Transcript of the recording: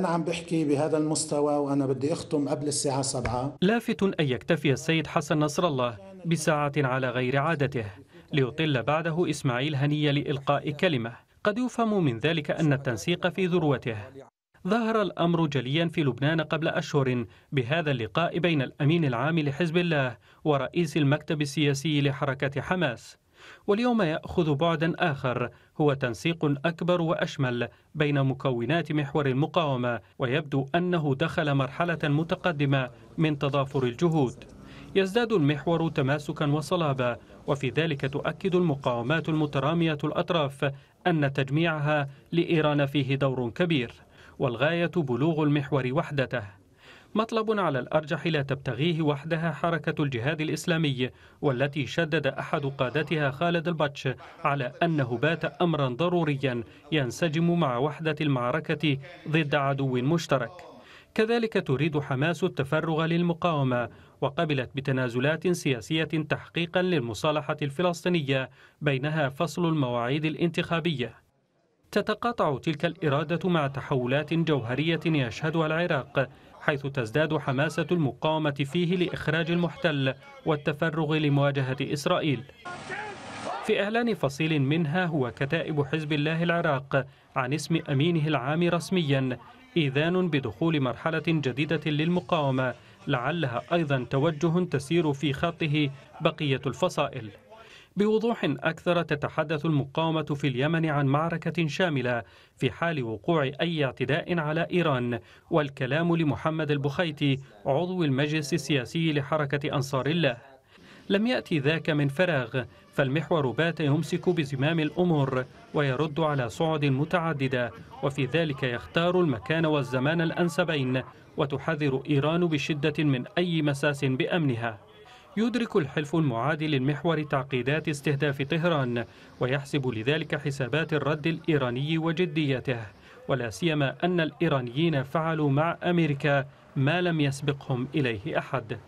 أنا عم بحكي بهذا المستوى وأنا بدي أختم قبل الساعة سبعة لافت أن يكتفي السيد حسن نصر الله بساعة على غير عادته ليطل بعده إسماعيل هنية لإلقاء كلمة قد يفهم من ذلك أن التنسيق في ذروته ظهر الأمر جليا في لبنان قبل أشهر بهذا اللقاء بين الأمين العام لحزب الله ورئيس المكتب السياسي لحركة حماس واليوم يأخذ بعدا آخر هو تنسيق أكبر وأشمل بين مكونات محور المقاومة ويبدو أنه دخل مرحلة متقدمة من تضافر الجهود يزداد المحور تماسكا وصلابة وفي ذلك تؤكد المقاومات المترامية الأطراف أن تجميعها لإيران فيه دور كبير والغاية بلوغ المحور وحدته مطلب على الأرجح لا تبتغيه وحدها حركة الجهاد الإسلامي والتي شدد أحد قادتها خالد البطش على أنه بات أمرا ضروريا ينسجم مع وحدة المعركة ضد عدو مشترك كذلك تريد حماس التفرغ للمقاومة وقبلت بتنازلات سياسية تحقيقا للمصالحة الفلسطينية بينها فصل المواعيد الانتخابية تتقاطع تلك الإرادة مع تحولات جوهرية يشهدها العراق حيث تزداد حماسة المقاومة فيه لإخراج المحتل والتفرغ لمواجهة إسرائيل في إعلان فصيل منها هو كتائب حزب الله العراق عن اسم أمينه العام رسميا إيذان بدخول مرحلة جديدة للمقاومة لعلها أيضا توجه تسير في خطه بقية الفصائل بوضوح أكثر تتحدث المقاومة في اليمن عن معركة شاملة في حال وقوع أي اعتداء على إيران والكلام لمحمد البخيتي عضو المجلس السياسي لحركة أنصار الله لم يأتي ذاك من فراغ فالمحور بات يمسك بزمام الأمور ويرد على صعد متعددة وفي ذلك يختار المكان والزمان الأنسبين وتحذر إيران بشدة من أي مساس بأمنها يدرك الحلف المعادي للمحور تعقيدات استهداف طهران ويحسب لذلك حسابات الرد الإيراني وجديته ولا سيما أن الإيرانيين فعلوا مع أمريكا ما لم يسبقهم إليه أحد